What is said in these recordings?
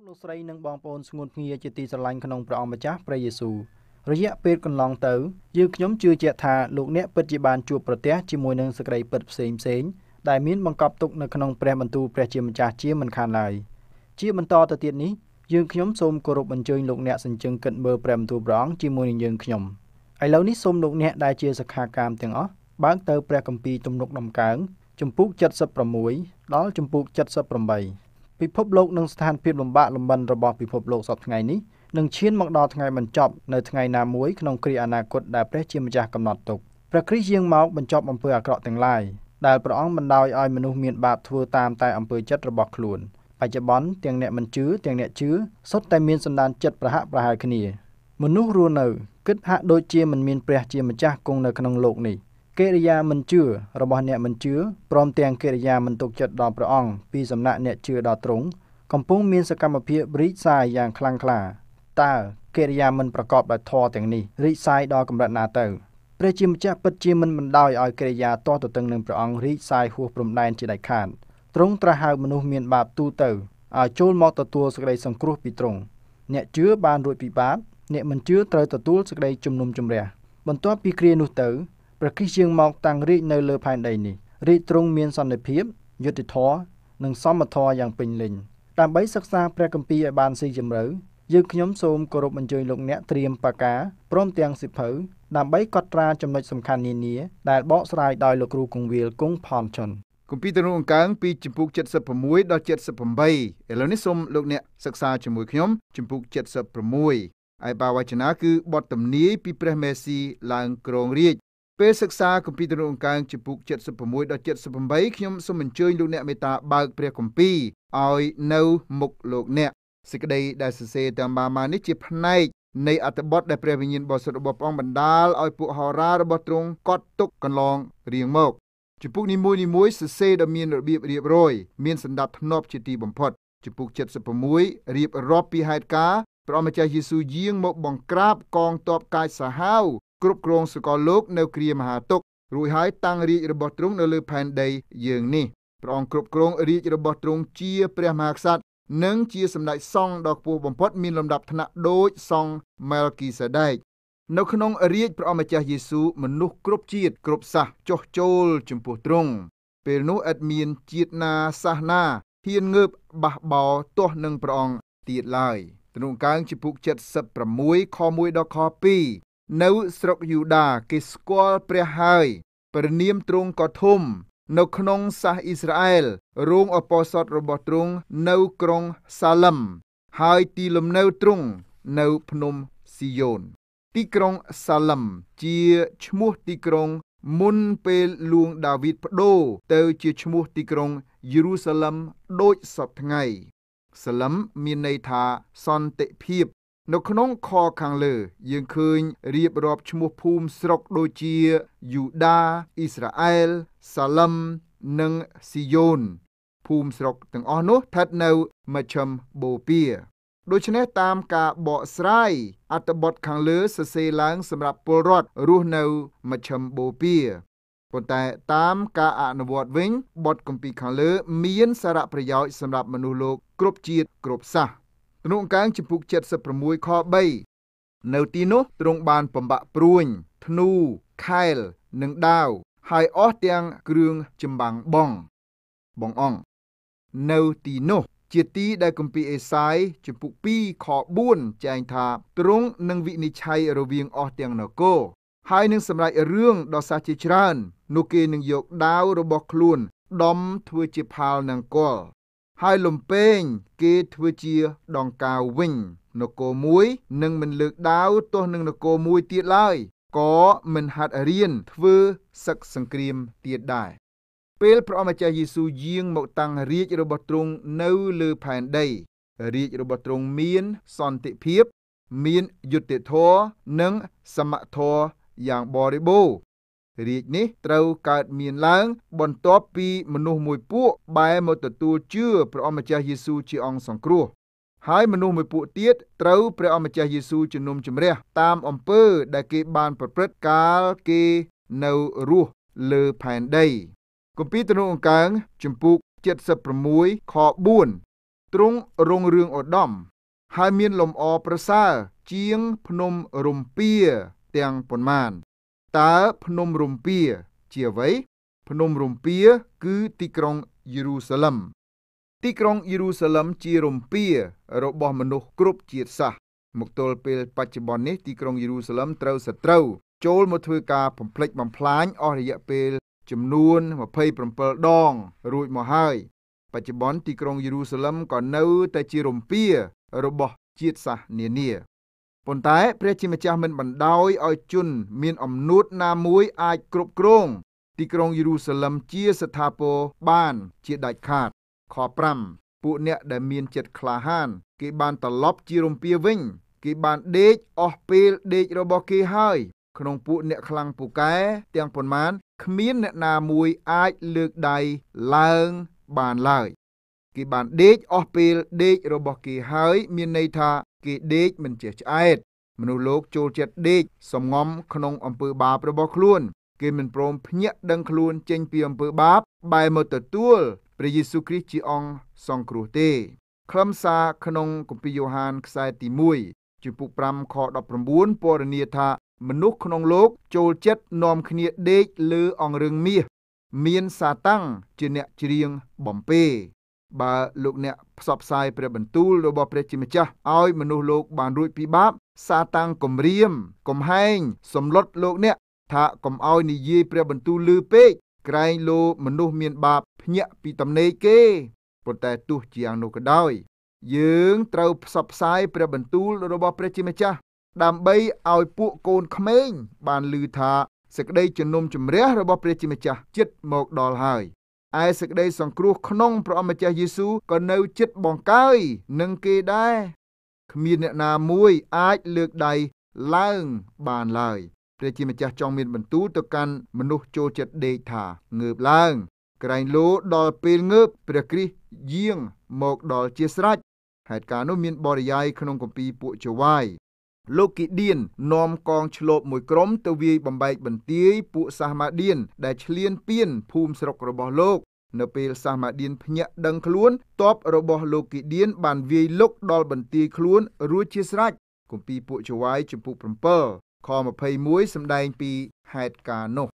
លោកលោកស្រីនិងបងប្អូនស្ងួនភ្ងាជាទីស្រឡាញ់ក្នុងព្រះអង្គម្ចាស់ព្រះយេស៊ូវរយៈពេលកន្លងទៅយើងខ្ញុំជឿជាក់ថាលោកអ្នកពិតជាបានជួបប្រទះជាមួយនឹងសេចក្តីពិតផ្សេងផ្សេងដែលមានបង្កប់ទុកនៅក្នុងព្រះបន្ទូលព្រះជាម្ចាស់ជាមិនខានឡើយជាបន្តទៅទៀតនេះយើងខ្ញុំសូមគោរពអញ្ជើញលោកអ្នកសញ្ជឹងគិតមើលព្រះបន្ទូលព្រះអង្គជាមួយនឹងយើងខ្ញុំឥឡូវនេះសូមលោកអ្នកដែលជាសខាកាមទាំងអស់បើកទៅព្រះគម្ពីរទំនុកដំកើងជំពូក76ដល់ជំពូក78ពិភពលោកនិងស្ថានភាពលំបាកលំបិនរបស់ពិភពលោកសពថ្ងៃនេះនឹងឈានមកដល់ថ្ងៃបញ្ចប់នៅថ្ងៃណាមួយក្នុងគ្រាអនាគតដែលព្រះជាម្ចាស់កំណត់ទុកព្រះគ្រីស្ទយាងមកបញ្ចប់អំពើអាក្រក់ទាំងឡាយដែលព្រះអង្គបណ្ដោយឲ្យមនុស្សមានបាបធ្វើតាមតែអំពើចិត្តរបស់ខ្លួនបច្ចុប្បន្នទាំងអ្នកមិនជឿទាំងអ្នកជឿសុទ្ធតែមានសន្តានចិត្តប្រហាក់ប្រហែលគ្នាមនុស្សរស់នៅគិតហាក់ដូចជាមិនមានព្រះជាម្ចាស់គង់នៅក្នុងលោកនេះកិរិយាមិនជឿរបស់អ្នកមិនជឿព្រមទាំងកិរិយាមិនទុកចិត្តដល់ព្រះអង្គពីសំណាក់អ្នកជឿដល់ទ្រង់កំពុងមានសកម្មភាពរីកសាយយ៉ាងខ្លាំងក្លាតើកិរិយាមិនប្រកបដោយធម៌ទាំងនេះរីកសាយដល់កម្រិតណាទៅព្រះជាម្ចាស់ពិតជាមិនបណ្ដោយឲ្យកិរិយាទាស់ទទឹងនឹងព្រះអង្គរីកសាយហួសព្រំដែនជាដាច់ខាតទ្រង់ត្រាស់ហៅមនុស្សមានបាបទូទៅឲ្យចូលមកទទួលសេចក្តីសង្គ្រោះពីទ្រង់អ្នកជឿបានរួចពីបាប អ្នកមិនជឿត្រូវទទួលសេចក្តីជំនុំជម្រះបន្ទាប់ពីគ្រានោះទៅព្រះគិសយាងមកតាំងរាជនៅលើផែនដីនេះរាជទ្រង់មានសន្តិភាពយុត្តិធម៌និងសមធម៌យ៉ាងពេញលេញដើម្បីសិក្សាព្រះគម្ពីរឲ្យបានស៊ីជម្រៅយើងខ្ញុំសូមគោរពអញ្ជើញលោកអ្នកត្រៀមបកាព្រមទាំងសិភៅដើម្បីកត់ត្រាចំណុចសំខាន់នានា ដែលបកស្រាយដោយលោកគ្រូគង្វាលគង់ផនចុនគម្ពីរទំនុកអង្កើងពីជំពូក76ដល់78ឥឡូវនេះសូមលោកអ្នកសិក្សាជាមួយខ្ញុំជំពូក76ឯបាវចនាគឺបទទំនាយពីព្រះមេស៊ីឡើងគ្រងរាជពេលសិក្សាគម្ពីរទំនុកអង្កើងជំពូក76ដល់78ខ្ញុំសូមអញ្ជើញលោកអ្នកមេត្តាបើកព្រះគម្ពីរឲ្យនៅមុខលោកអ្នកសេចក្តីដែលសរសេរតាមបាម៉ានេះជាផ្នែកនៃអត្ថបទដែលព្រះវិញ្ញាណបរិសុទ្ធរបស់ព្រះអង្គបណ្ដាលឲ្យពួកហោរារបស់ទ្រង់កត់ទុកកន្លងរៀងមកជំពូកនីមួយនីមួយសរសេរដ៏មានរបៀបរៀបរយ មានសន្តាប់ធ្នាប់ជាទីបំផុតជំពូក76រៀបរាប់ពីហេតុការណ៍ព្រះម្ចាស់យេស៊ូវយាងមក បង្ក្រាបកងទ័ពកាយសាហាវគ្រប់គ្រងសកលលោកនៅគ្រាមហាទុករួចហើយតាំងរាជរបស់ទ្រង់នៅលើផែនដីយើងនេះព្រះអង្គគ្រប់គ្រងរាជរបស់ទ្រង់ជាព្រះមហាក្សត្រនិងជាសម្ដេចសង្ឃដ៏ខ្ពស់បំផុតមានលំដាប់ថ្នាក់ដូចសង្ឃមែលគីសេដេកនៅក្នុងរាជព្រះអម្ចាស់យេស៊ូមនុស្សគ្រប់ជាតិគ្រប់សាសចុះចូលចំពោះទ្រង់ពេលនោះឥតមានជាតិណាសាសណាហ៊ានងើបបះបោទាស់នឹងព្រះអង្គទៀតឡើយទ្រង់កើងជាពុក76ខ1ដល់ខ2នៅស្រុកយូដា គេស្គាល់ព្រះហើយព្រះនាមទ្រង់ក៏ធំ នៅក្នុងសាសអ៊ីស្រាអែលរោងអពោសតរបស់ទ្រង់នៅក្រុងសាឡឹមហើយទីលំនៅទ្រង់នៅភ្នំស៊ីយ៉ូន ទីក្រុងសាឡឹមជាឈ្មោះទីក្រុង មុនពេលលួងដាវីតបដូរទៅជាឈ្មោះទីក្រុងយេរូសាឡឹមដូចសពថ្ងៃសាឡឹមមានន័យថាសន្តិភាពនៅក្នុងខខាងលើយើងឃើញរៀបរាប់ឈ្មោះភូមិស្រុកដូចជាយូដាអ៊ីស្រាអែលសាឡឹមនិងស៊ីយ៉ូនភូមិស្រុកទាំងអស់នោះស្ថិតនៅមជ្ឈមបូព៌ាដូច្នេះតាមការបកស្រាយអត្ថបទខាងលើសរសេរឡើងសម្រាប់ពលរដ្ឋរស់នៅមជ្ឈមបូព៌ាប៉ុន្តែតាមការអនុវត្តវិញបទគម្ពីរខាងលើមានសារៈប្រយោជន៍សម្រាប់មនុស្សលោកគ្រប់ជាតិគ្រប់សាសន៍ទ្រង់កាងចំពុក76ខ3នៅទីនោះទ្រង់បានបំបាក់ព្រួញធ្នូខែលនិងដាវហើយអស់ទាំងគ្រឿងចម្បាំងបង បងអង្គនៅទីនោះ ជាទីដែលគម្ពីរអេសាយជំពូក2ខ4ចែងថាទ្រង់នឹងវិនិច្ឆ័យរវាងអស់ទាំងនគរហើយនឹងសម្រេចរឿងដ៏សះជាច្រើន នោះគេនឹងយកដាវរបស់ខ្លួន ដំ ធ្វើជាផាលនង្គ័លហើយលំពេងគេធ្វើជាដងកាវវិញនគរមួយនឹងមិនលើកដាវទោះនឹងនគរមួយទៀតឡើយ ក៏មិនហាត់រៀនធ្វើសឹកសង្គ្រាមទៀតដែរពេលព្រះអម្ចាស់យេស៊ូយាង មកតាំងរាជរបស់ទ្រង់នៅលើផែនដី រាជរបស់ទ្រង់មាន សន្តិភាព មានយុត្តិធម៌និង សមធម៌យ៉ាងបរិបូរណ៍រាជនេះត្រូវកើតមានឡើងបន្ទាប់ពីមនុស្សមួយពួកបែរមកទទួលជឿព្រះអម្ចាស់យេស៊ូវជាអង្គសង្គ្រោះ ហើយមនុស្សមួយពួកទៀតត្រូវព្រះអម្ចាស់យេស៊ូវជំនុំជម្រះ តាមអំពើដែលគេបានប្រព្រឹត្តកាលគេនៅរស់លើផែនដីគម្ពីរទំនុកអង្កើងជំពូក76ខ4ទ្រង់រងរឿងឧត្តមហើយមានលំអប្រសើរជាងភ្នំរំពាទាំងប៉ុន្មានតើភ្នំរំពាជាអ្វី ភ្នំរំពាគឺទីក្រុងយេរូសាឡឹមទីក្រុងយេរូសាឡឹមជារំពារបស់ មនុស្សគ្រប់ជាតិសាសន៍មកទល់ពេលបច្ចុប្បន្ននេះទីក្រុងយេរូសាឡឹមត្រូវសត្រូវចូលមកធ្វើការបំផ្លិចបំផ្លាញអស់រយៈពេលចំនួន27ដង រួចមកហើយ បច្ចុប្បន្នទីក្រុងយេរូសាឡឹមក៏នៅតែជារំពារបស់ជាតិសាសន៍នានាប៉ុន្តែព្រះជាម្ចាស់មិនបណ្ដោយឲ្យជនមានអំនួតណាមួយអាចគ្រប់គ្រងទីក្រុងយេរូសាឡឹមជាស្ថាពរបានជាដាច់ខាតខ5ពួកអ្នកដែលមានចិត្តក្លាហានគេបានត្រឡប់ជារំពាវិញគេបានដេកអស់ពេលដេករបស់គេហើយក្នុងពួកអ្នកខ្លាំងពូកែទាំងប៉ុន្មានគ្មានអ្នកណាមួយអាចលើកដៃឡើងបានឡើយគេបានដេកអស់ពេលដេករបស់គេហើយមានន័យថាគេដេកមិនចេះឆ្អែតមនុស្សលោកចូលចិត្តដេកសំងំ ក្នុងអំពើបាបរបស់ខ្លួន គេមិនព្រម ភ្ញាក់ដឹងខ្លួនចេញពីអំពើបាបបែរមកទទួលព្រះយេស៊ូវគ្រីស្ទជាអង្គសង្គ្រោះទេខ្លឹមសារក្នុងគម្ពីរយ៉ូហានខ្សែទី1ជំពូក5ខ19ពណ៌នាថា មនុស្សក្នុងលោក ចូលចិត្តនាំគ្នាដេកលើអង្រឹងមាសមានសាតាំងជាអ្នកច្រៀងបំពេបើលោកអ្នកផ្សព្វផ្សាយព្រះបន្ទូលរបស់ព្រះជាម្ចាស់ឲ្យមនុស្សលោកបានរួចពីបាបសាតាំងគំរាម កំហែងសំឡុតលោកអ្នកថាកុំឲ្យនិយាយព្រះបន្ទូលលឺពេកក្រែងលោមនុស្សមានបាបភ្ញាក់ពីតំណេកគេប៉ុន្តែទោះជាយ៉ាងនោះក៏ដោយ យើងត្រូវផ្សព្វផ្សាយព្រះបន្ទូលរបស់ព្រះជាម្ចាស់ ដើម្បីឲ្យពួកកូនក្មេងបានលឺថាសេចក្តីជំនុំជម្រះរបស់ព្រះជាម្ចាស់ចិត្តមកដល់ហើយឯសេចក្តីសង្គ្រោះក្នុងព្រះអម្ចាស់យេស៊ូវក៏នៅចិត្តបង្កើយនឹងគេដែរគ្មានអ្នកណាមួយអាចលើកដៃឡើងបានឡើយព្រះជាម្ចាស់ចង់មានបន្ទូលទៅកាន់មនុស្សចូលចិត្តដេកថាងើបឡើងក្រែងលោដល់ពេលងើបព្រះគ្រីស្ទយាងមកដល់ជាស្រេចហេតុការណ៍នោះមានបរិយាយក្នុងគម្ពីរពួកចវាយលោកគីឌៀននាំកងឆ្លបមួយក្រុមទៅវាយបំបែកបន្ទាយពួកសាសម៉ាឌៀន ដែលឈ្លានពានភូមិស្រុករបស់លោកនៅពេលសាសម៉ាឌៀនភ្ញាក់ដឹងខ្លួនតបរបស់លោកគីឌៀនបានវាយលុកដល់បន្ទាយខ្លួន រួចជាស្រេចគម្ពីរពួកចវាយចំពុក7ខ21សម្ដែងពីហេតុការណ៍នោះ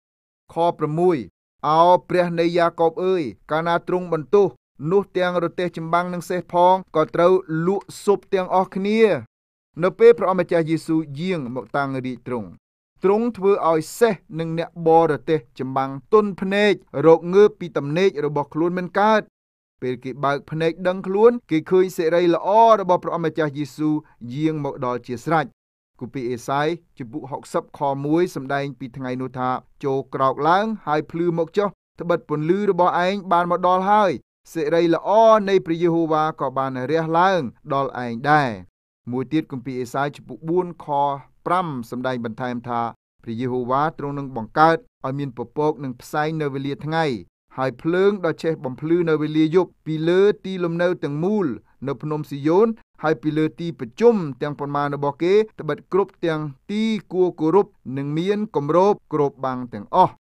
ខ6អោព្រះ នៃយ៉ាកបអើយកាលណាទ្រង់បន្ទោសនោះទាំងរទេសចម្បាំងនឹងសេះផងក៏ត្រូវលក់ស៊ប់ទាំងអស់គ្នានៅពេលព្រះអម្ចាស់យេស៊ូវយាងមកតាំងរាជទ្រង់ទ្រង់ធ្វើឲ្យសេះនិងអ្នកបរទេសចម្បាំងទុនភ្នែករោគងើបពីទំនេករបស់ខ្លួនមិនកើតពេលគេបើកភ្នែកដឹងខ្លួន គេឃើញសេរីល្អរបស់ព្រះអម្ចាស់យេស៊ូវយាងមកដល់ជាស្រេចគម្ពីរអេសាយជំពូក60ខ1សម្ដែងពីថ្ងៃនោះថា ចូលក្រោកឡើងហើយភ្លឺមកចុះត្បិតពន្លឺរបស់ឯងបានមកដល់ហើយសេរីល្អនៃព្រះយេហូវ៉ាក៏បានរះឡើងដល់ឯងដែរមួយទៀតគម្ពីរអេសាយចំពុ4ខ5សម្ដែងបន្ថែមថា ព្រះយេហូវ៉ាទ្រង់នឹងបង្កើតឲ្យមានពពកនិងផ្សែងនៅវេលាថ្ងៃហើយភ្លើងដ៏ចេះបំភ្លឺនៅវេលាយប់ពីលើទីលំនៅទាំងមូលនៅភ្នំស៊ីយ៉ូនហើយពីលើទីប្រជុំទាំងប៉ុន្មានរបស់គេត្បិតគ្រប់ទាំងទីគួរគោរពនិងមានគម្របគ្រប់បាំងទាំងអស់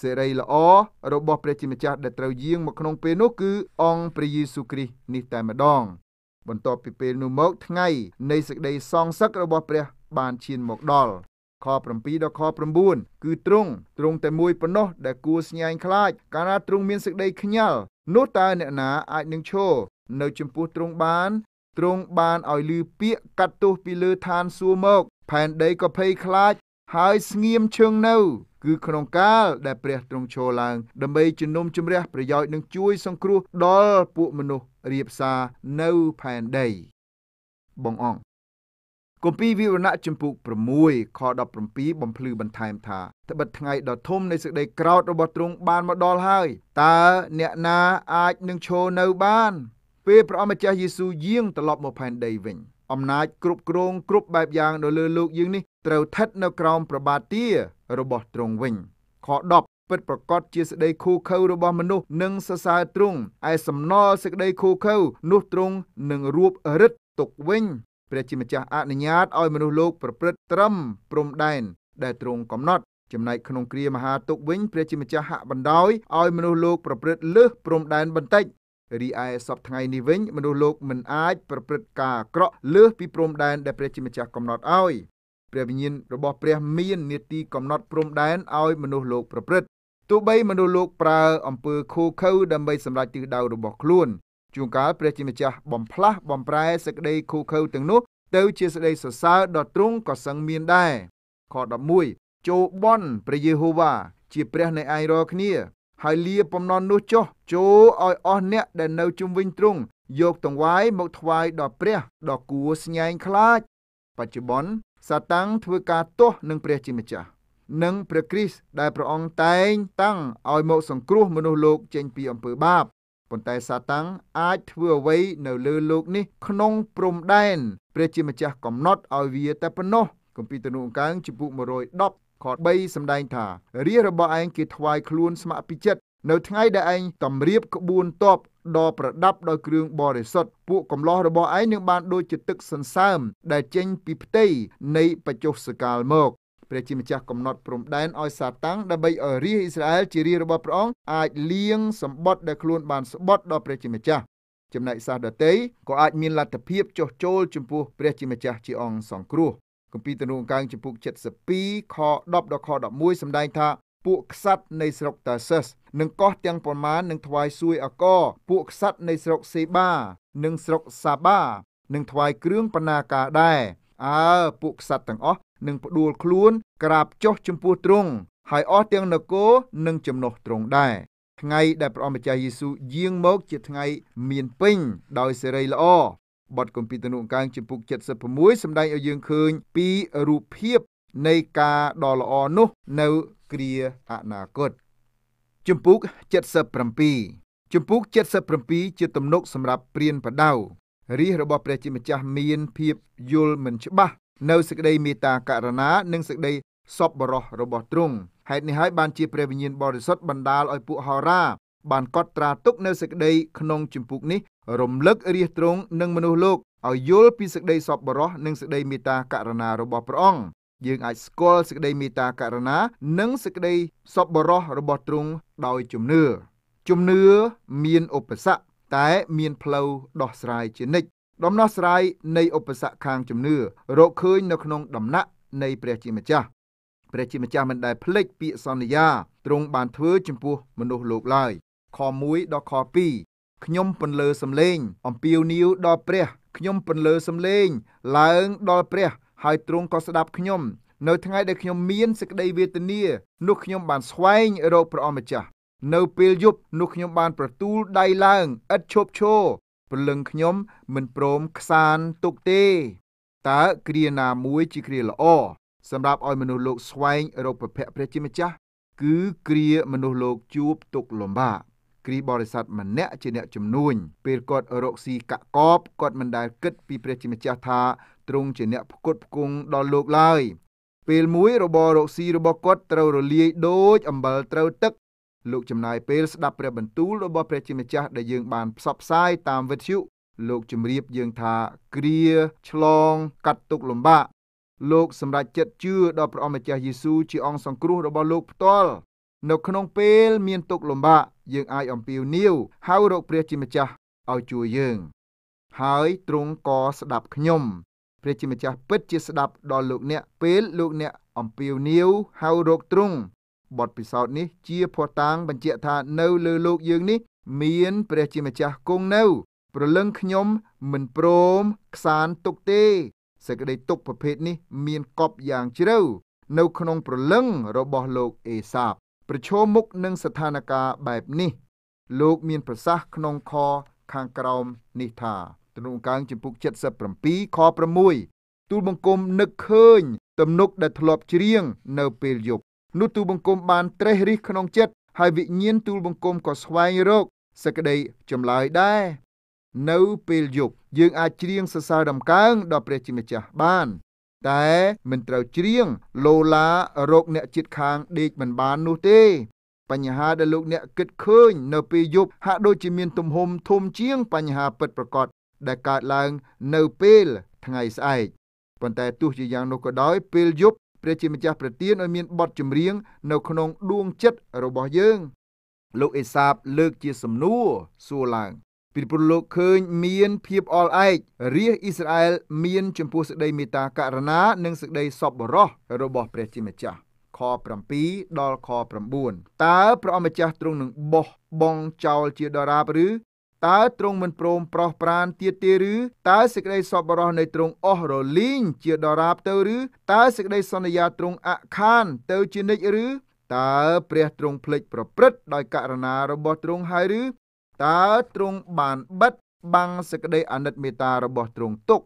សេរីល្អរបស់ព្រះជាម្ចាស់ដែលត្រូវយាងមកក្នុងពេលនោះគឺអង្គព្រះយេស៊ូវគ្រីស្ទនេះតែម្ដងបន្ទាប់ពីពេលនោះមកថ្ងៃ នៃសេចក្តីសងសឹករបស់ព្រះបានឈានមកដល់ខ7ដល់ខ9គឺទ្រង់ទ្រង់តែមួយប៉ុណ្ណោះដែលគួរស្ញែងខ្លាច កាលណាទ្រង់មានសេចក្តីខ្ញាល់នោះតើអ្នកណាអាចនឹងឈរនៅចំពោះទ្រង់បានទ្រង់បានឲ្យលឺពាក្យកាត់ទោសពីលើឋានសួគ៌មកផែនដីក៏ភ័យខ្លាច ហើយស្ងៀមឈឹងនៅគឺក្នុងកាលដែលព្រះទ្រង់ឈរឡើងដើម្បីជំនុំជម្រះប្រយោជន៍និងជួយសង្គ្រោះដល់ពួកមនុស្សរៀបសារនៅផែនដីបងអង្គគម្ពីរវិវរណៈចំពុក6ខ17បំភ្លឺបន្ថែមថា ត្បិតថ្ងៃដ៏ធំនៃសេចក្តីក្រោតរបស់ទ្រង់បានមកដល់ហើយតើអ្នកណាអាចនឹងឈរនៅបានពេលព្រះអម្ចាស់យេស៊ូវយាងត្រឡប់មកផែនដីវិញអំណាចគ្រប់គ្រង គ្រប់បែបយ៉ាងនៅលើលោកយើងនេះត្រូវស្ថិតនៅក្រោមប្របាទទារបស់ទ្រង់វិញខ10ពិតប្រកបជាសេចក្តីខូខើរបស់មនុស្សនិងសរសើរទ្រង់ឯសំណល់សេចក្តីខូខើនោះទ្រង់នឹងរួបរឹតទុកវិញព្រះជាម្ចាស់អនុញ្ញាតឲ្យមនុស្សលោក ប្រព្រឹត្តត្រឹមព្រំដែនដែលទ្រង់កំណត់ចំណែកក្នុងគ្រាមហាទុកវិញព្រះជាម្ចាស់ហាក់បណ្ដោយឲ្យមនុស្សលោកប្រព្រឹត្តលើសព្រំដែនបន្តិចរីឯសពថ្ងៃនេះវិញមនុស្សលោកមិនអាចប្រព្រឹត្តការអាក្រក់លើសពីព្រំដែនដែលព្រះជាម្ចាស់កំណត់ឲ្យព្រះវិញ្ញាណរបស់ព្រះមាននីតិកំណត់ព្រំដែនឲ្យមនុស្សលោកប្រព្រឹត្តទោះបីមនុស្សលោកប្រើអំពើខូខើដើម្បីសម្រេចទិសដៅរបស់ខ្លួនជួនកាលព្រះជាម្ចាស់បំផ្លាស់បំប្រែសេចក្តីខូខើទាំងនោះទៅជាសេចក្តីសរសើរដល់ទ្រង់ក៏សឹងមានដែរខ11ចូលបន់ព្រះយេហូវ៉ាជាព្រះនៃឯងរាល់គ្នាហើយលាបំណន់នោះចុះចូលឲ្យអស់អ្នកដែលនៅជុំវិញទ្រង់យកតង្វាយមកថ្វាយដល់ព្រះដ៏គួរស្ញែងខ្លាច បច្ចុប្បន្នសាតាំងធ្វើការទាស់នឹងព្រះជាម្ចាស់និងព្រះគ្រីស្ទដែលព្រះអង្គតែង តាំងឲ្យមកសង្គ្រោះ មនុស្សលោកចេញពីអំពើបាបប៉ុន្តែសាតាំងអាចធ្វើអ្វី នៅលើលោកនេះ ក្នុងព្រំដែនព្រះជាម្ចាស់កំណត់ឲ្យវាតែប៉ុណ្ណោះគម្ពីរទំនុកអង្កើងជំពូក110ខ3សម្ដែងថារាជរបស់ឯងគេថ្វាយខ្លួនស្ម័គ្រពីចិត្តនៅថ្ងៃដែលឯងតម្រៀបក្បួនតបដ៏ប្រដាប់ដោយគ្រឿងបរិសុទ្ធពួកកំឡោះរបស់ឯងនឹងបានដូចជាទឹកសន្សើមដែលចេញពីផ្ទៃនៃបច្ចុសកាលមកព្រះជាម្ចាស់កំណត់ព្រំដែនឲ្យសាតាំងដើម្បីឲ្យរាជអ៊ីស្រាអែលជារាជរបស់ព្រះអង្គអាចលៀងសម្បត្តិដែលខ្លួនបានស្បត់ដល់ព្រះជាម្ចាស់ចំណែកសាសដតីក៏អាចមានលទ្ធភាពចុះចូលចំពោះព្រះជាម្ចាស់ជាអង្គសង្គ្រោះគម្ពីរទំនុកកាងចំពុក72ខ10ដល់ខ11សម្ដែងថាពួកក្សត្រនៃស្រុកតាសេសនឹងកោះទាំងប្រមាណនឹងថ្វាយសួយអកពួកក្សត្រនៃស្រុកសេបានិងស្រុកសាបានឹងថ្វាយគ្រឿងបណ្ណាការដែរអើពួកក្សត្រទាំងអស់នឹងផ្ដួលខ្លួន ក្រាបចុះចំពោះទ្រង់ហើយអស់ទាំងនគរនឹងចំណោះទ្រង់ដែរថ្ងៃដែលព្រះអម្ចាស់យេស៊ូវយាងមកជាថ្ងៃ មានពេញ ដោយសេរីល្អបទគម្ពីរទំនុកកាងជំពូក76សម្ដែងឲ្យយើងឃើញពីរូបភាពនៃការដ៏ល្អនោះ នៅគ្រាអនាគតជំពូក77ជំពូក77ជាទំនុកសម្រាប់ព្រានប្រដៅរាជរបស់ព្រះជាម្ចាស់មានភាពយល់មិនច្បាស់ នៅសេចក្តីមេត្តាករណានិងសេចក្តីសប្បុរសរបស់ទ្រង់ហេតុនេះហើយបានជាព្រះវិញ្ញាណបរិសុទ្ធបណ្ដាលឲ្យពួកហោរាបានកត់ត្រាទុកនៅសេចក្តីក្នុងជំពូកនេះរំលឹករាសទ្រង់និងមនុស្សលោកឲ្យយល់ពីសេចក្តីសប្បុរសនិងសេចក្តីមេត្តាករុណារបស់ព្រះអង្គយើងអាចស្គាល់សេចក្តីមេត្តាករុណា និងសេចក្តីសប្បុរសរបស់ទ្រង់ដោយជំនឿជំនឿមានឧបសគ្គតែមានផ្លូវដោះស្រាយជានិច្ចដំណោះស្រាយនៃឧបសគ្គខាងជំនឿរកឃើញនៅក្នុងដំណាក់នៃព្រះជាម្ចាស់ ព្រះជាម្ចាស់មិនដែលភ្លេចពាក្យសន្យាទ្រង់បានធ្វើចំពោះមនុស្សលោកឡើយខ1ដល់ខ2ខ្ញុំពន្លើសំឡេង អំពាវនាវដល់ព្រះខ្ញុំពន្លើសំឡេង ឡើង ដល់ព្រះហើយទ្រង់ក៏ស្ដាប់ខ្ញុំនៅថ្ងៃដែលខ្ញុំមានសេចក្តីវេទនា នោះខ្ញុំបានស្វែងរកព្រះអម្ចាស់ នៅពេលយប់នោះខ្ញុំបានប្រទូលដៃឡើងឥតឈប់ឈរព្រលឹងខ្ញុំមិនព្រមខ្សានទុកទេតើគ្រាណាមួយជាគ្រាល្អសម្រាប់ឲ្យមនុស្សលោកស្វែងរកប្រភពព្រះជាម្ចាស់ គឺគ្រាមនុស្សលោកជួបទុកលំបាកគ្រីបរិស័ទម្នាក់ជាអ្នកជំនួញពេលគាត់រកស៊ីកាក់កបគាត់មិនដែលគិតពីព្រះជាម្ចាស់ថាទ្រង់ជាអ្នកផ្គត់ផ្គង់ដល់លោកឡើយពេលមួយរបររកស៊ីរបស់គាត់ត្រូវរលាយដូចអំបិលត្រូវទឹកលោកចំណាយពេលស្ដាប់ព្រះបន្ទូលរបស់ព្រះជាម្ចាស់ដែលយើងបានផ្សព្វផ្សាយតាមវិទ្យុលោកជំរាបយើងថាគ្រាឆ្លងកាត់ទុកលំបាក លោកសម្រេចចិត្តជឿដល់ព្រះអម្ចាស់យេស៊ូវជាអង្គសង្គ្រោះរបស់លោកផ្ទាល់នៅក្នុងពេលមានទុក្ខលំបាកយើងអាចអំពាវនាវហៅរកព្រះជាម្ចាស់ឲ្យជួយយើង ហើយទ្រង់ក៏ស្ដាប់ខ្ញុំ ព្រះជាម្ចាស់ពិតជាស្ដាប់ដល់លោកអ្នកពេលលោកអ្នកអំពាវនាវហៅរកទ្រង់បទពិសោធន៍នេះជាភស្តុតាងបញ្ជាក់ថានៅលើលោកយើងនេះ មានព្រះជាម្ចាស់គង់នៅ ប្រលឹងខ្ញុំមិនព្រមខ្សានទុកទេសេចក្តីទុកប្រភេទនេះមានកប់យ៉ាងជ្រៅនៅក្នុងប្រលឹងរបស់លោកអេសាបប្រឈមមុខនឹងស្ថានភាពបែបនេះ លោកមានប្រសាសន៍ក្នុងខខាងក្រោមនេះថាទំនុកកាងចំពុក77ខ6ទូលបង្គំនឹកឃើញ ទំនុកដែលធ្លាប់ច្រៀងនៅពេលយប់នោះទូលបង្គំបានត្រេះរិះក្នុងចិត្តហើយវិញ្ញាណទូលបង្គំក៏ស្វែងរកសេចក្តីចម្លើយដែរនៅពេលយប់យើងអាចច្រៀងសរសើរដំកើងដល់ព្រះជាម្ចាស់បានតែមិនត្រូវច្រៀងលោឡារោគអ្នកជិតខាងដេកមិនបាននោះទេ បញ្ហាដែលលោកអ្នកគិតឃើញនៅពេលយប់ហាក់ដូចជាមានទំហំធំជាង បញ្ហាពិតប្រាកដដែលកើតឡើងនៅពេលថ្ងៃស្អែកប៉ុន្តែទោះជាយ៉ាងនោះក៏ដោយពេលយប់ព្រះជាម្ចាស់ប្រទានឲ្យមានបទចម្រៀងនៅក្នុងដួងចិត្តរបស់យើង លោកអេសាបលើកជាសំណួរសួរឡើងពីព្រោះលោកឃើញមានភាពអល់ឯករាជអ៊ីស្រាអែលមានចំពោះសេចក្តីមេត្តាករុណា និងសេចក្តីសប្បុរសរបស់ព្រះជាម្ចាស់ខ7ដល់ខ9តើព្រះអម្ចាស់ទ្រង់នឹងបោះបង់ចោលជាដរាបឬតើទ្រង់មិនព្រមប្រោះប្រានទៀតទេឬតើសេចក្តីសប្បុរសនៃទ្រង់អស់រលីងជាដរាបទៅឬតើសេចក្តីសន្យាទ្រង់អខានទៅជានិច្ចឬតើព្រះទ្រង់ភ្លេចប្រព្រឹត្តដោយករណារបស់ទ្រង់ហើយឬតើទ្រង់បានបិទបាំងសេចក្តីអាណិតមេត្តារបស់ទ្រង់ទុក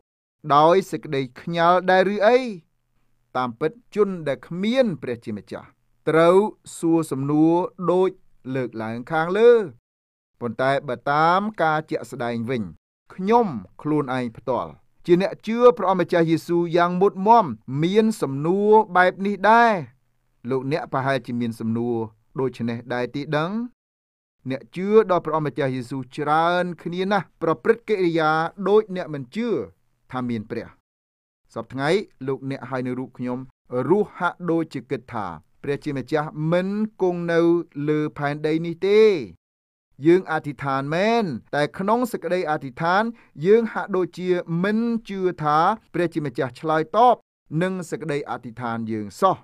ដោយសេចក្តីខ្ញាល់ដែរឬអីតាមពិតជនដែលគ្មាន ព្រះជាម្ចាស់ត្រូវសួរសំណួរដូចលើកឡើងខាងលើប៉ុន្តែបើតាមការជាក់ស្ដែងវិញ ខ្ញុំខ្លួនឯងផ្ទាល់ជាអ្នកជឿព្រះអម្ចាស់យេស៊ូវយ៉ាងមុតមមមានសំណួរបែបនេះដែរលោកអ្នកប្រហែលជាមានសំណួរដូចនេះដែរទីដឹងអ្នកជឿដល់ព្រះអម្ចាស់យេស៊ូវច្រើនគ្នាណាស់ប្រព្រឹត្តកិរិយាដូចអ្នកមិនជឿថាមានព្រះ សប្ថ្ងៃលោកអ្នកហើយនៅរូបខ្ញុំរស់ហាក់ដូចជាគិតថាព្រះជាម្ចាស់មិនគង់នៅលើផែនដីនេះទេយើងអធិដ្ឋានមែន តែក្នុងសេចក្តីអធិដ្ឋាន យើងហាក់ដូចជាមិនជឿថាព្រះជាម្ចាស់ឆ្លើយតបនឹងសេចក្តីអធិដ្ឋានយើងសោះ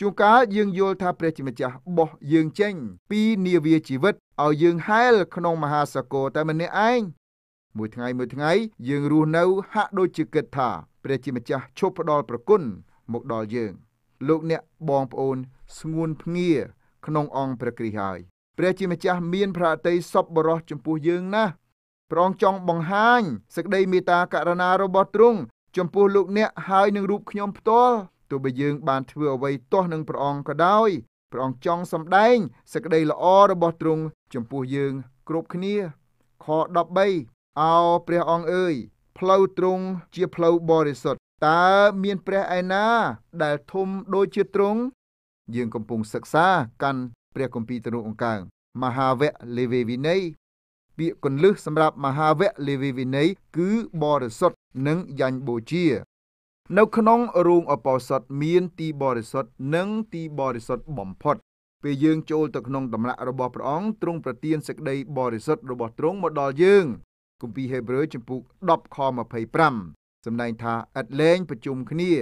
ជួនកាលយើងយល់ថាព្រះជាម្ចាស់បោះយើងចេញ ពីនាវាជីវិតឲ្យយើងហែល ក្នុងមហាសកលតែម្នាក់ឯងមួយថ្ងៃមួយថ្ងៃ យើងរស់នៅ ហាក់ដូចជាគិតថាព្រះជាម្ចាស់ឈប់ផ្ដល់ប្រគុណមកដល់យើងលោកអ្នកបងប្អូន ស្ងួនភ្ងាក្នុងអង្គព្រះគ្រីស្ទហើយព្រះជាម្ចាស់ មានប្រតិសពបរោះចំពោះយើងណាស់ប្រងចង់បង្ហាញសេចក្តីមេត្តាករណារបស់ទ្រង់ចំពោះលោកអ្នកហើយនឹងរូបខ្ញុំផ្ទាល់ទោះបីយើងបានធ្វើអ្វីទាស់នឹងព្រះអង្គក៏ដោយព្រះអង្គចង់សម្ដែងសេចក្តីល្អរបស់ទ្រង់ចំពោះយើងគ្រប់គ្នាខ13អោព្រះអង្គអើយផ្លូវទ្រង់ជាផ្លូវបរិសុទ្ធតើមានព្រះឯណា ដែលធំដូចជាទ្រង់យើងកំពុងសិក្សាកាន់ព្រះគម្ពីរទំនុកអង្កើងមហាវគ្គលេវីវិន័យពាក្យកੁੰលឹះសម្រាប់មហាវគ្គលេវីវិន័យគឺបរិសុទ្ធនិងយ៉ាញ់បូជានៅក្នុងរូងអបោសុតមានទីបរិសុទ្ធនិងទីបរិសុទ្ធបំផុត ពេលយើងចូលទៅក្នុងដំណាក់របស់ព្រះអង្គទ្រង់ប្រទានសេចក្តីបរិសុទ្ធរបស់ទ្រង់មកដល់យើងគម្ពីរហេព្រើរចំពុក10ខ25សម្ដែងថាឥតលែងប្រជុំគ្នា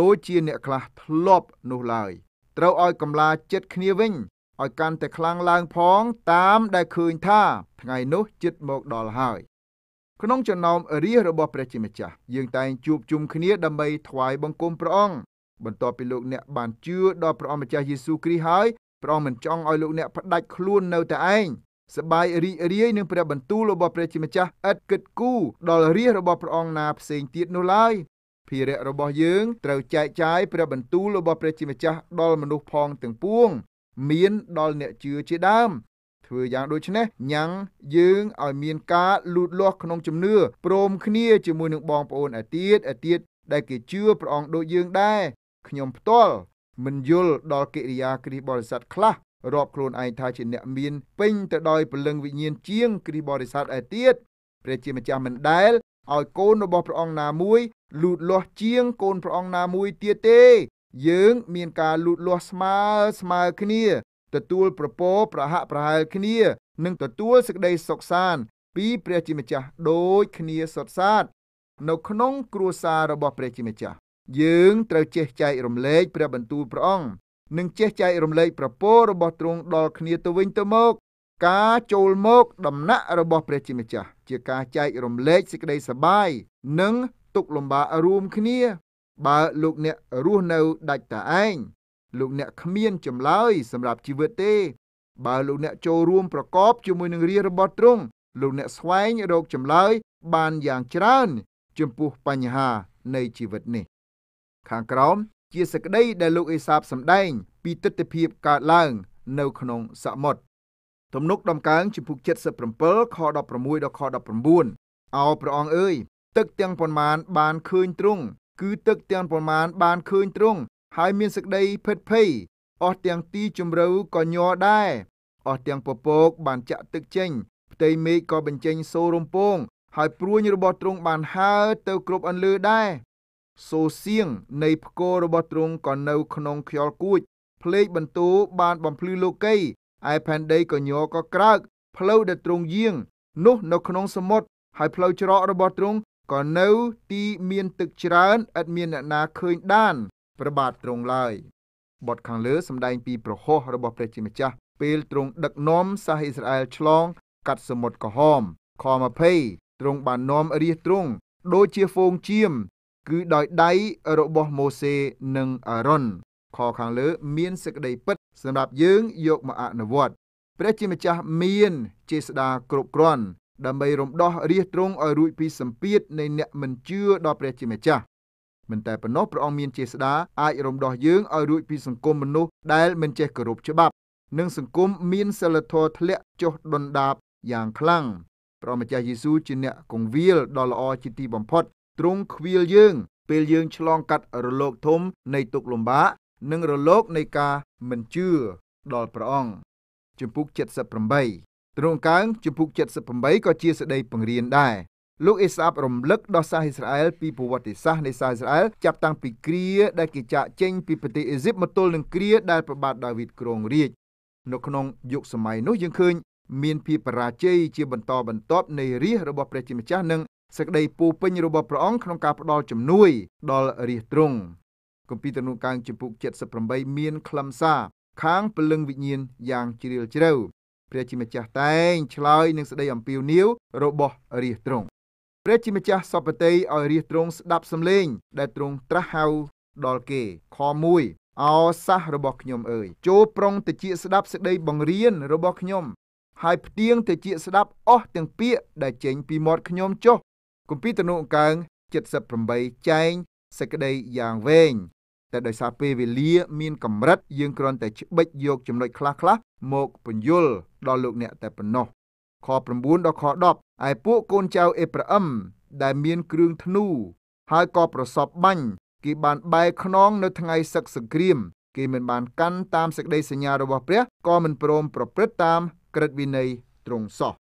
ដូចជាអ្នកខ្លះធ្លាប់នោះឡើយត្រូវឲ្យកម្លាចិត្តគ្នាវិញឲ្យកាន់តែខ្លាំងឡើងផង តាមដែលឃើញថាថ្ងៃនោះចិត្តមកដល់ហើយក្នុងចំណោមរាជរបស់ព្រះជាម្ចាស់យើងតែងជួបជុំគ្នាដើម្បីថ្វាយបង្គំព្រះអង្គបន្ទាប់ពីលោកអ្នកបានជឿដល់ព្រះអង្គម្ចាស់យេស៊ូវគ្រីស្ទហើយព្រះអង្គមិនចង់ឲ្យលោកអ្នកផ្ដាច់ខ្លួននៅតែឯងសបាយរីករាយនឹងព្រះបន្ទូលរបស់ព្រះជាម្ចាស់ឥតគិតគូរដល់រាជរបស់ព្រះអង្គណាផ្សេងទៀតនោះឡើយភារៈរបស់យើងត្រូវចែកចាយព្រះបន្ទូលរបស់ព្រះជាម្ចាស់ដល់មនុស្សផងទាំងពួងមានដល់អ្នកជឿជាដើមធ្វើយ៉ាងដូចនេះញ៉ាំងយើងឲ្យមានការលូតលាស់ក្នុងជំនឿព្រមគ្នាជាមួយនឹងបងប្អូនឯទៀតឯទៀតដែលគេជឿព្រះអង្គដូចយើងដែរខ្ញុំផ្ទាល់មិនយល់ដល់កិរិយាគ្រីស្ទបរិស័ទខ្លះរាប់ខ្លួនឯងថាជាអ្នកមានពេញទៅដោយពលឹងវិញ្ញាណជាងគ្រីស្ទបរិស័ទឯទៀតព្រះជាម្ចាស់មិនដែលឲ្យកូនរបស់ព្រះអង្គណាមួយ លូតលាស់ជាងកូនព្រះអង្គណាមួយទៀតទេយើងមានការលូតលាស់ស្មើស្មើគ្នាទទួលប្រពោប្រហាក់ប្រហែលគ្នា និងទទួលសេចក្តីសុខសាន្តពីព្រះជាម្ចាស់ដូចគ្នាសុទ្ធសាធនៅក្នុងគ្រួសាររបស់ព្រះជាម្ចាស់យើងត្រូវចេះចែករំលែកព្រះបន្ទូលព្រះអង្គនិងចេះចែករំលែកប្រពោរបស់ទ្រង់ដល់គ្នាទៅវិញទៅមក ការចូលមកដំណាក់របស់ព្រះជាម្ចាស់ជាការចែករំលែកសេចក្តីសប្បាយនិងទុកលំបាករួមគ្នា បើលោកអ្នករស់នៅដាច់តែឯងលោកអ្នកគ្មានចម្លើយសម្រាប់ជីវិតទេបើលោកអ្នកចូលរួម ប្រកបជាមួយនឹងរាជរបស់ទ្រង់លោកអ្នកស្វែងរកចម្លើយ បានយ៉ាងច្រើន ចំពោះបញ្ហានៃជីវិតនេះ ខាងក្រោមជាសក្តីដែលលោកអេសាបសម្ដែង ពីទស្សនវិជ្ជាកើតឡើង នៅក្នុងសមុទ្រទំនុកដំកើងជំពូក77ខ16ដល់ខ19អោព្រះអង្គអើយ ទឹកទាំងប៉ុន្មានបានឃើញទ្រង់គឺទឹកទាំងប៉ុន្មានបានឃើញទ្រង់ហើយមានសេចក្តីភិតភ័យអស់ទាំងទីជំរៅក៏ញ័រដែរអស់ទាំងពពកបានចាក់ទឹកចេញផ្ទៃមេឃក៏បញ្ចេញសូររំពង ហើយព្រួញរបស់ទ្រង់បានហើរទៅគ្រប់អន្លើដែរសូសៀងនៃផ្គររបស់ទ្រង់ក៏នៅ ក្នុងខ្យល់គួចភ្លេចបន្ទោបានបំភ្លឺលោកីឯផែនដីក៏ញ័រក៏ក្រើកផ្លូវដែលទ្រង់យាង នោះនៅក្នុងសមុទ្រហើយផ្លូវច្រករបស់ទ្រង់ក៏នៅ ទីមានទឹកច្រើនឥតមានអ្នកណាឃើញដានព្រះបាទទ្រង់ឡើយបទខាងលើសម្ដែងពីប្រហោះរបស់ព្រះជាម្ចាស់ ពេលទ្រង់ដឹកនាំសាសអ៊ីស្រាអែលឆ្លងកាត់សមុទ្រក្រហមខ20ទ្រង់បាននាំរាសទ្រង់ដូចជាហ្វូងជាម គឺដោយដៃរបស់ម៉ូសេនិងអារ៉ុនខខាងលើ មានសេចក្តីពិតសម្រាប់យើងយកមកអនុវត្ត ព្រះជាម្ចាស់មានចេស្តាគ្រប់គ្រាន់ដើម្បីរំដោះរាសទ្រង់ឲ្យរួចពីសម្ពាធនៃអ្នកមិនជឿដល់ព្រះជាម្ចាស់មិនតែប៉ុណ្ណោះព្រះអង្គមានចេស្តាអាចរំដោះយើងឲ្យរួចពីសង្គមមនុស្សដែលមិនចេះគោរពច្បាប់និងសង្គមមានសិលធម៌ធ្លាក់ចុះដុនដាបយ៉ាងខ្លាំងព្រះម្ចាស់យេស៊ូវជាអ្នកគង្វាលដ៏ល្អជាទីបំផុតទ្រង់ឃ្វាលយើងពេលយើងឆ្លងកាត់រលកធំ នៃទុក្ខលំបាកនិងរលកនៃការមិនជឿដល់ព្រះអង្គជំពូក78ទ្រង់កើងជំពូក78ក៏ជាសេចក្តីពង្រៀនដែរលោកអេសាបរំលឹកដល់សាសអ៊ីស្រាអែលពីប្រវត្តិសាស្ត្រនៃសាសអ៊ីស្រាអែលចាប់តាំងពីគ្រាដែលគេចាកចេញពីប្រទេសអេស៊ីបមកទល់នឹងគ្រាដែលប្របាទដាវីតគ្រងរាជនៅក្នុងយុគសម័យនោះយើងឃើញមានភាពបរាជ័យជាបន្តបន្ទាប់នៃរាជរបស់ព្រះជាម្ចាស់និងសក្តីពោពេញរបស់ព្រះអង្គក្នុងការផ្ដល់ជំនួយដល់រាជទ្រង់គម្ពីរទំនុកកាងចំពុក78មានខ្លឹមសារខាងពលឹងវិញ្ញាណយ៉ាងជ្រាលជ្រៅព្រះជាម្ចាស់តែងឆ្លើយនឹងស្ដីអំពាវនាវរបស់រាជទ្រង់ព្រះជាម្ចាស់សពតិឲ្យរាសទ្រង់ស្ដាប់សំឡេង ដែលទ្រង់ត្រាស់ហៅដល់គេខ1អោសះរបស់ខ្ញុំអើយចូលប្រុងទៅជាស្ដាប់សេចក្តីបង្រៀនរបស់ខ្ញុំ ហើយផ្ទៀងទៅជាស្ដាប់អស់ទាំងពាក្យដែលចេញពីមាត់ខ្ញុំចុះគម្ពីរទំនុកកើង78ចែងសេចក្តីយ៉ាងវែងតែដោយសារពេលវេលាមានកម្រិតយើងគ្រាន់តែច្បិចយកចំណុចខ្លះៗមកពន្យល់ដល់លោកអ្នក តែប៉ុណ្ណោះខ9ដល់ខ10ឯពួកកូនចៅអេប្រាអឹមដែល មានគ្រឿងធ្នូហើយក៏ប្រសពបាញ់គេបានបែកខ្នងនៅថ្ងៃសឹកសង្គ្រាមគេមិនបាន កាន់តាមសេចក្តីសញ្ញារបស់ព្រះក៏មិនព្រមប្រព្រឹត្តតាមក្រឹតវិន័យត្រង់សោះ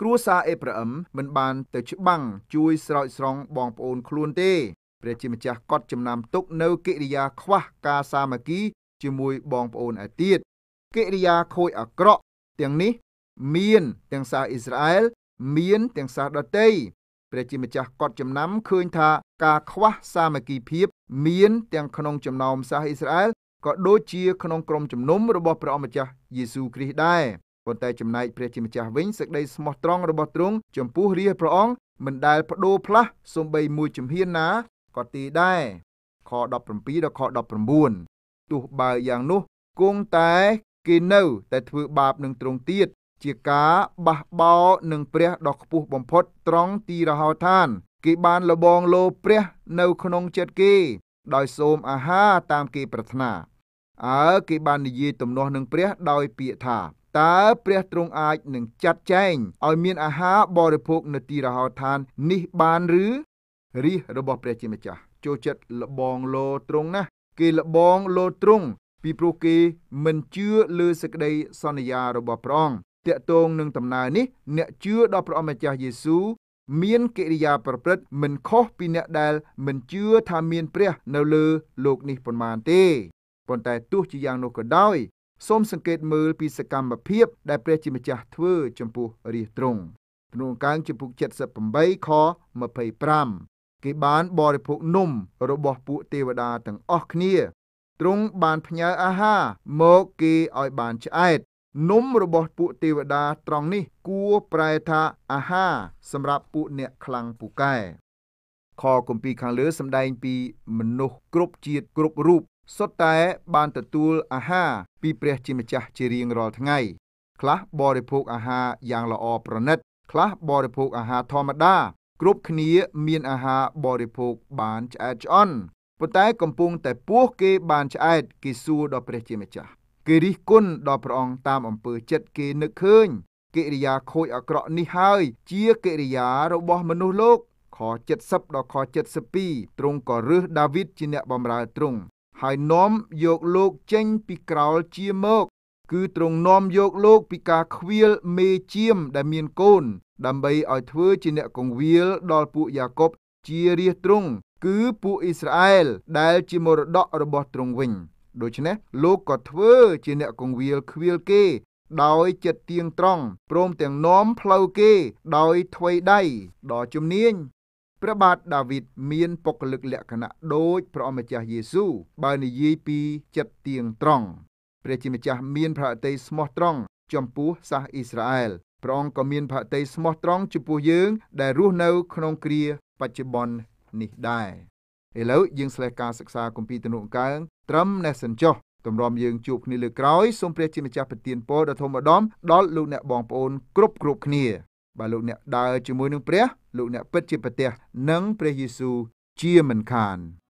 គ្រួសារអេប្រាអឹមមិនបានទៅច្បាំងជួយស្រោចស្រង់បងប្អូន ខ្លួនទេព្រះជាម្ចាស់កត់ចំណាំទុកនៅកិរិយា ខ្វះការសាមគ្គីជាមួយបងប្អូនឯទៀតកិរិយាខូចអាក្រក់ទាំងនេះមានទាំងសារអ៊ីស្រាអែលមាន ទាំងសារដតីព្រះជាម្ចាស់គាត់ចំណាំឃើញថា ការខ្វះសាមគ្គីភាព មានទាំងក្នុងចំណោមសាសអ៊ីស្រាអែលក៏ដូចជា ក្នុងក្រុមជំនុំរបស់ព្រះអម្ចាស់យេស៊ូវគ្រីស្ទដែរប៉ុន្តែចំណែកព្រះជាម្ចាស់វិញសេចក្តីស្មោះត្រង់របស់ទ្រង់ចំពោះរាជព្រះអង្គមិនដែលបដូរផ្លាស់សំបីមួយជំហានណាក៏ទីដែរខ17ដល់ខ19ទោះបើយ៉ាងនោះគង់តែគេនៅតែធ្វើបាបនឹងទ្រង់ទៀតជាការបះបោនឹងព្រះដ៏ខ្ពស់បំផុតត្រង់ទីរហោឋាន គេបានលបងលោព្រះនៅក្នុងចិត្តគេ ដោយសូមអាហារតាមគេប្រាថ្នាអើគេបាននិយាយទំនាស់នឹងព្រះដោយពាក្យថាតើព្រះទ្រង់អាចនឹងចាត់ចែងឲ្យមានអាហារបរិភោគនៅទីរហោឋាននេះបានឬរិះរបស់ព្រះជាម្ចាស់ចូលចិត្តលបងលោទ្រង់ណាស់គេលបងលោទ្រង់ពីព្រោះគេមិនជឿលើសេចក្តីសន្យារបស់ព្រះអង្គតកតងនឹងដំណើរនេះអ្នកជឿដល់ព្រះអម្ចាស់យេស៊ូវមានកិរិយាប្រព្រឹត្តមិនខុសពីអ្នកដែល មិនជឿថាមានព្រះនៅលើលោកនេះប៉ុន្មានទេប៉ុន្តែទោះជាយ៉ាងនោះក៏ដោយសូមសង្កេតមើលពីសកម្មភាពដែលព្រះជាម្ចាស់ធ្វើចំពោះរាជទ្រង់ក្នុងកាងជំពូក78ខ25គេបានបរិភោគនំរបស់ពួកទេវតាទាំងអស់គ្នាទ្រង់បានផ្ញើអាហារមកគេឲ្យបានឆ្អែតនំរបស់ពួកទេវតាត្រង់នេះគួរប្រែថាអាហារសម្រាប់ពួកអ្នកខ្លាំងពូកែខគម្ពីរខាងលើសម្ដែងពីមនុស្សគ្រប់ជាតិគ្រប់រូបសុទ្ធតែបានទទួលអាហារពីព្រះជាម្ចាស់ជារៀងរាល់ថ្ងៃ ខ្លះបរិភោគអាហារយ៉ាងល្អប្រណិត ខ្លះបរិភោគអាហារធម្មតា គ្រប់គ្នាមានអាហារបរិភោគបានឆ្អែតឆ្អន់ប៉ុន្តែកំពុងតែពោះគេបានឆ្អែតគេសួរដល់ព្រះជាម្ចាស់គេរិះគន់ដល់ព្រះអង្គតាមអំពើចិត្តគេនឹកឃើញកិរិយាខូចអាក្រក់នេះហើយជាកិរិយារបស់មនុស្សលោកខ70ដល់ខ72ទ្រង់ក៏រើសដាវីតជាអ្នកបម្រើទ្រង់ ហើយនាំយកលោកចេញពីក្រោលជាមកគឺទ្រង់នាំយកលោកពីការខ្វៀលមេជាមដែលមានកូន ដើម្បីឲ្យធ្វើជាអ្នកកងវាលដល់ពួកយ៉ាកុបជារាជទ្រង់គឺពួកអ៊ីស្រាអែល ដែលជាមរតករបស់ទ្រង់វិញដូច្នេះលោកក៏ធ្វើជាអ្នកកងវាលខ្វៀលគេដោយចិត្តទៀងត្រង់ព្រមទាំងនាំផ្លូវគេ ដោយថ្វីដៃដ៏ជំនាញព្រះបាទដាវីតមានបុគ្គលិកលក្ខណៈដូចព្រះអម្ចាស់យេស៊ូបើនិយាយពីចិត្តទៀងត្រង់ព្រះជាម្ចាស់មានប្រតិស្មោះត្រង់ចំពោះសាសអ៊ីស្រាអែលព្រះអង្គក៏មានប្រតិស្មោះត្រង់ចំពោះយើង ដែលរស់នៅក្នុងគ្រាបច្ចុប្បន្ននេះដែរឥឡូវយើងស្លេះការសិក្សាគម្ពីរទំនុកកើងត្រឹមនេះសិនចុះទម្រាំយើងជួបគ្នាលើក្រោយសូមព្រះជាម្ចាស់ប្រទានពរដល់ធម្មដំដល់លោកអ្នកបងប្អូនគ្រប់គ្រប់គ្នាបើលោកអ្នកដើរជាមួយនឹងព្រះលោកអ្នកពិតជាប្រទះនឹងព្រះយេស៊ូវជាមិនខាន។